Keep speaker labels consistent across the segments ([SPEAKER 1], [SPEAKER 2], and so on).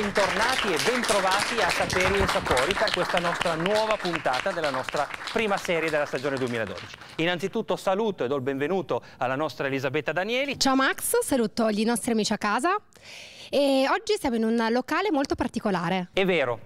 [SPEAKER 1] bentornati e bentrovati a Saperi e Sapori per questa nostra nuova puntata della nostra prima serie della stagione 2012. Innanzitutto saluto e do il benvenuto alla nostra Elisabetta Danieli. Ciao Max,
[SPEAKER 2] saluto gli nostri amici a casa e oggi siamo in un locale molto particolare.
[SPEAKER 1] È vero,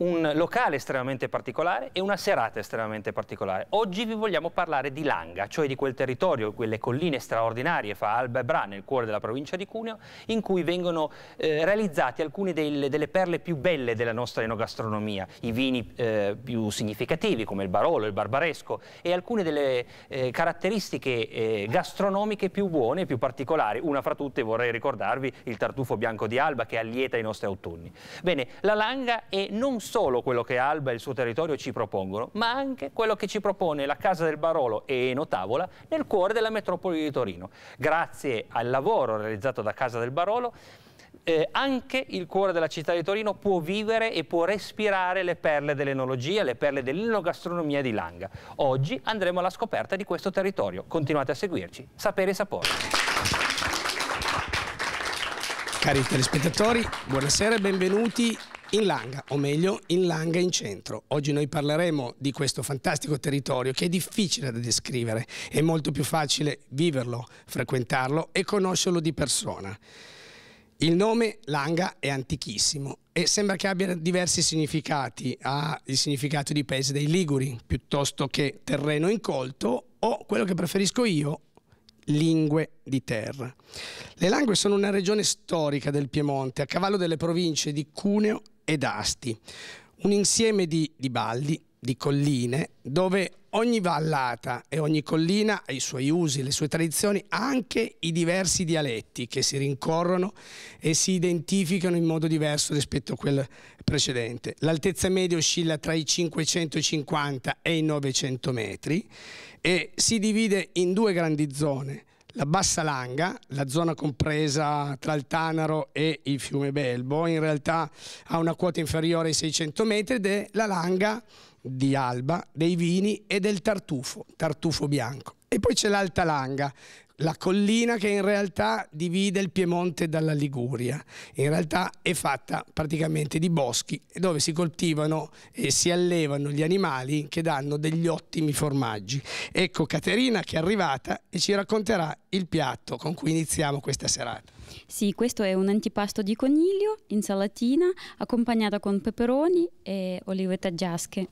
[SPEAKER 1] un locale estremamente particolare e una serata estremamente particolare. Oggi vi vogliamo parlare di Langa, cioè di quel territorio, quelle colline straordinarie fra Alba e Bra, nel cuore della provincia di Cuneo, in cui vengono eh, realizzate alcune del, delle perle più belle della nostra enogastronomia, i vini eh, più significativi come il Barolo, il Barbaresco e alcune delle eh, caratteristiche eh, gastronomiche più buone e più particolari. Una fra tutte vorrei ricordarvi il tartufo bianco di Alba che allieta i nostri autunni. Bene, la Langa è non solo quello che Alba e il suo territorio ci propongono, ma anche quello che ci propone la Casa del Barolo e Enotavola nel cuore della metropoli di Torino. Grazie al lavoro realizzato da Casa del Barolo, eh, anche il cuore della città di Torino può vivere e può respirare le perle dell'enologia, le perle dell'enogastronomia di Langa. Oggi andremo alla scoperta di questo territorio. Continuate a seguirci. Sapere e sapore.
[SPEAKER 3] Cari telespettatori, buonasera e benvenuti in Langa, o meglio in Langa in centro. Oggi noi parleremo di questo fantastico territorio che è difficile da descrivere, è molto più facile viverlo, frequentarlo e conoscerlo di persona. Il nome Langa è antichissimo e sembra che abbia diversi significati, ha il significato di paese dei Liguri piuttosto che terreno incolto o quello che preferisco io, lingue di terra. Le Langue sono una regione storica del Piemonte, a cavallo delle province di Cuneo ed Asti, un insieme di, di balli di colline dove ogni vallata e ogni collina ha i suoi usi, le sue tradizioni, anche i diversi dialetti che si rincorrono e si identificano in modo diverso rispetto a quel precedente. L'altezza media oscilla tra i 550 e i 900 metri e si divide in due grandi zone. La Bassa Langa, la zona compresa tra il Tanaro e il fiume Belbo, in realtà ha una quota inferiore ai 600 metri ed è la Langa di Alba, dei vini e del tartufo, tartufo bianco. E poi c'è l'Alta Langa, la collina che in realtà divide il Piemonte dalla Liguria. In realtà è fatta praticamente di boschi dove si coltivano e si allevano gli animali che danno degli ottimi formaggi. Ecco Caterina che è arrivata e ci racconterà il piatto con cui iniziamo questa serata.
[SPEAKER 2] Sì, questo è un antipasto di coniglio, insalatina, accompagnata con peperoni e olive taggiasche.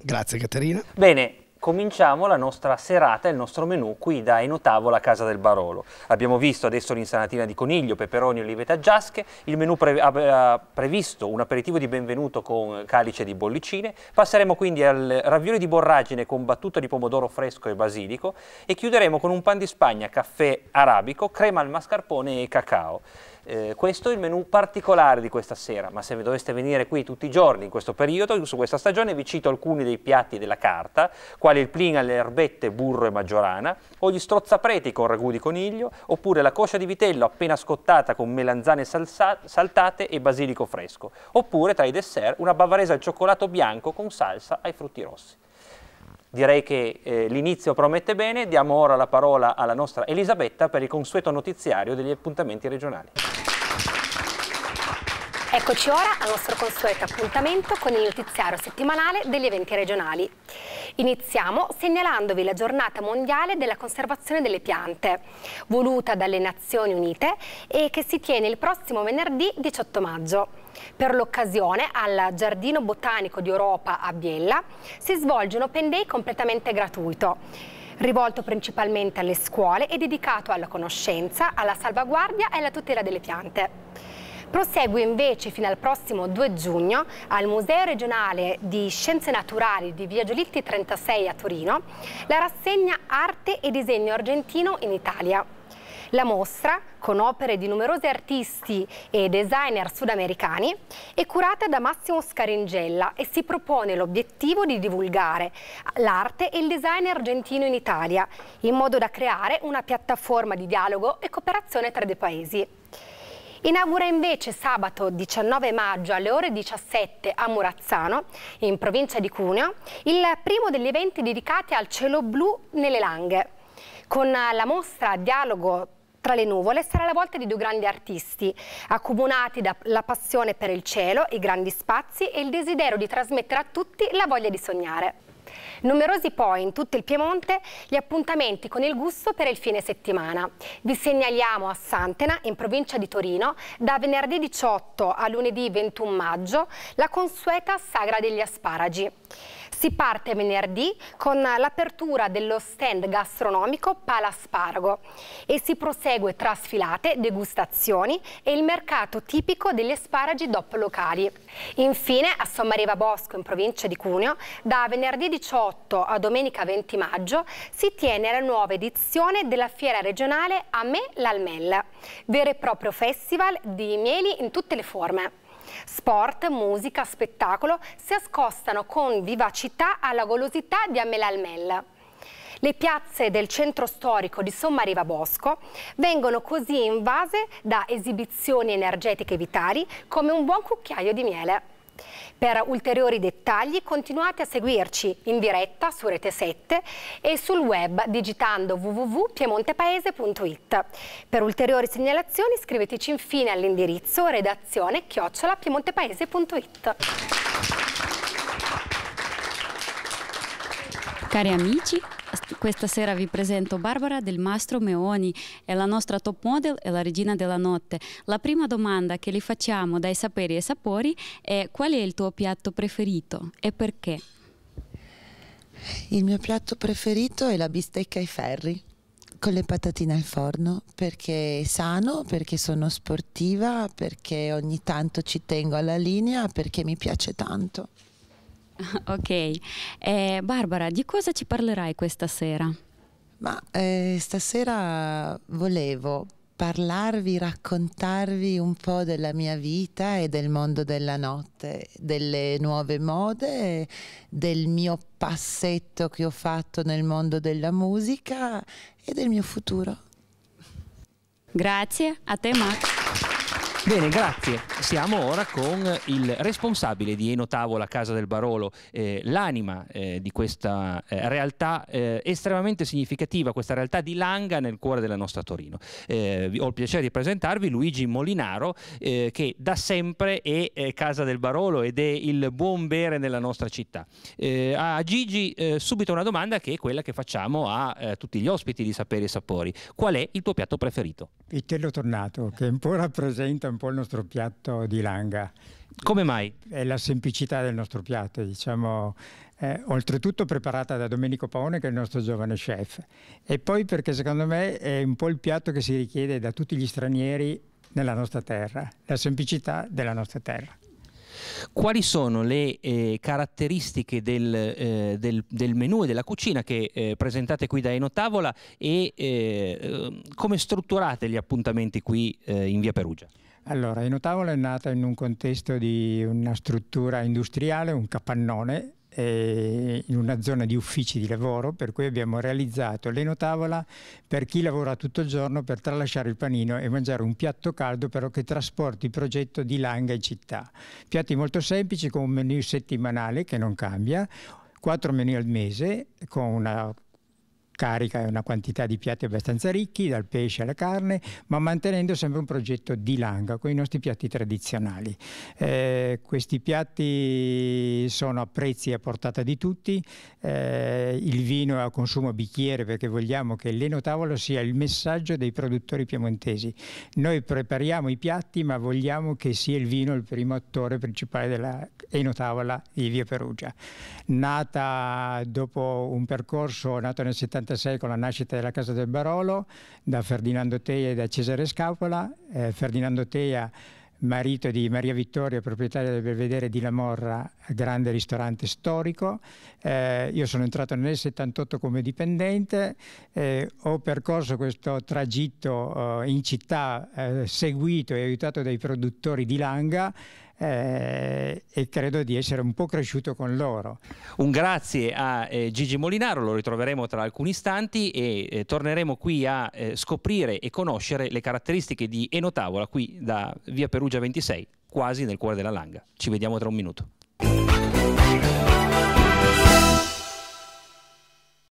[SPEAKER 3] Grazie Caterina.
[SPEAKER 1] Bene, cominciamo la nostra serata, il nostro menù qui da Enotavola a Casa del Barolo. Abbiamo visto adesso l'insalatina di coniglio, peperoni, olive a giasche, il menù pre ha previsto un aperitivo di benvenuto con calice di bollicine, passeremo quindi al ravioli di borragine con battuta di pomodoro fresco e basilico e chiuderemo con un pan di spagna, caffè arabico, crema al mascarpone e cacao. Eh, questo è il menù particolare di questa sera, ma se doveste venire qui tutti i giorni in questo periodo, su questa stagione, vi cito alcuni dei piatti della carta, quali il plin alle erbette, burro e maggiorana, o gli strozzapreti con ragù di coniglio, oppure la coscia di vitello appena scottata con melanzane saltate e basilico fresco, oppure tra i dessert una bavarese al cioccolato bianco con salsa ai frutti rossi. Direi che eh, l'inizio promette bene, diamo ora la parola alla nostra Elisabetta per il consueto notiziario degli appuntamenti regionali.
[SPEAKER 2] Eccoci ora al nostro consueto appuntamento con il notiziario settimanale degli eventi regionali. Iniziamo segnalandovi la giornata mondiale della conservazione delle piante, voluta dalle Nazioni Unite e che si tiene il prossimo venerdì 18 maggio. Per l'occasione, al Giardino Botanico d'Europa a Biella, si svolge un Open Day completamente gratuito rivolto principalmente alle scuole e dedicato alla conoscenza, alla salvaguardia e alla tutela delle piante. Prosegue invece fino al prossimo 2 giugno al Museo regionale di Scienze Naturali di Via Giolitti 36 a Torino la rassegna Arte e Disegno Argentino in Italia. La mostra, con opere di numerosi artisti e designer sudamericani, è curata da Massimo Scaringella e si propone l'obiettivo di divulgare l'arte e il design argentino in Italia, in modo da creare una piattaforma di dialogo e cooperazione tra i due paesi. Inaugura invece sabato 19 maggio alle ore 17 a Murazzano, in provincia di Cuneo, il primo degli eventi dedicati al cielo blu nelle Langhe. Con la mostra Dialogo tra le nuvole sarà la volta di due grandi artisti, accomunati dalla passione per il cielo, i grandi spazi e il desiderio di trasmettere a tutti la voglia di sognare. Numerosi poi in tutto il Piemonte gli appuntamenti con il gusto per il fine settimana. Vi segnaliamo a Santena, in provincia di Torino, da venerdì 18 a lunedì 21 maggio, la consueta Sagra degli Asparagi. Si parte venerdì con l'apertura dello stand gastronomico Palasparago e si prosegue tra sfilate, degustazioni e il mercato tipico degli asparagi DOP locali. Infine a Sommariva Bosco in provincia di Cuneo da venerdì 18 a domenica 20 maggio si tiene la nuova edizione della fiera regionale A me l'Almella, vero e proprio festival di mieli in tutte le forme. Sport, musica, spettacolo si accostano con vivacità alla golosità di Amela l'Almella. Le piazze del centro storico di Sommariva Bosco vengono così invase da esibizioni energetiche vitali come un buon cucchiaio di miele. Per ulteriori dettagli continuate a seguirci in diretta su Rete 7 e sul web digitando www.piemontepaese.it. Per ulteriori segnalazioni iscriveteci infine all'indirizzo redazione chiocciolapiemontepaese.it. Cari amici, questa sera vi presento Barbara del Mastro Meoni, è la nostra top model e la regina della notte. La prima domanda che le facciamo dai saperi e sapori è qual è il tuo piatto preferito e perché? Il mio piatto preferito è la bistecca ai ferri con le patatine al forno perché è sano, perché sono sportiva, perché ogni tanto ci tengo alla linea, perché mi piace tanto. Ok, eh, Barbara, di cosa ci parlerai questa sera? Ma eh, stasera volevo parlarvi, raccontarvi un po' della mia vita e del mondo della notte, delle nuove mode, del mio passetto che ho fatto nel mondo della musica e del mio futuro. Grazie, a te Max.
[SPEAKER 1] Bene, grazie. Siamo ora con il responsabile di Eno Tavola Casa del Barolo, eh, l'anima eh, di questa eh, realtà eh, estremamente significativa, questa realtà di Langa nel cuore della nostra Torino. Eh, ho il piacere di presentarvi Luigi Molinaro eh, che da sempre è Casa del Barolo ed è il buon bere nella nostra città. a Gigi subito una domanda che è quella che facciamo a tutti gli ospiti di Sapere e Sapori. Qual è il tuo piatto preferito?
[SPEAKER 4] Vitello tornato che un po' rappresenta un po' il nostro piatto di langa. Come mai? È la semplicità del nostro piatto, diciamo, eh, oltretutto preparata da Domenico Paone che è il nostro giovane chef. E poi perché secondo me è un po' il piatto che si richiede da tutti gli stranieri nella nostra terra, la semplicità della nostra terra.
[SPEAKER 1] Quali sono le eh, caratteristiche del, eh, del, del, menù e della cucina che eh, presentate qui da Enotavola e eh, eh, come strutturate gli appuntamenti qui eh, in via Perugia?
[SPEAKER 4] Allora, Inotavolo è nata in un contesto di una struttura industriale, un capannone, in una zona di uffici di lavoro, per cui abbiamo realizzato l'enotavola per chi lavora tutto il giorno per tralasciare il panino e mangiare un piatto caldo però che trasporti il progetto di Langa in città. Piatti molto semplici con un menu settimanale che non cambia, quattro menu al mese con una carica una quantità di piatti abbastanza ricchi, dal pesce alla carne, ma mantenendo sempre un progetto di langa con i nostri piatti tradizionali. Eh, questi piatti sono a prezzi a portata di tutti, eh, il vino è a consumo bicchiere perché vogliamo che l'enotavolo sia il messaggio dei produttori piemontesi. Noi prepariamo i piatti ma vogliamo che sia il vino il primo attore principale della enotavola di Via Perugia. Nata dopo un percorso, nato nel 70 1946 con la nascita della Casa del Barolo da Ferdinando Teia e da Cesare Scapola. Eh, Ferdinando Teia marito di Maria Vittoria, proprietaria del Belvedere di La Morra, grande ristorante storico. Eh, io sono entrato nel 1978 come dipendente, eh, ho percorso questo tragitto eh, in città, eh, seguito e aiutato dai produttori di Langa eh, e credo di essere un po' cresciuto con loro.
[SPEAKER 1] Un grazie a
[SPEAKER 4] eh, Gigi Molinaro,
[SPEAKER 1] lo ritroveremo tra alcuni istanti e eh, torneremo qui a eh, scoprire e conoscere le caratteristiche di Enotavola qui da Via Perugia 26, quasi nel cuore della Langa. Ci vediamo tra un minuto.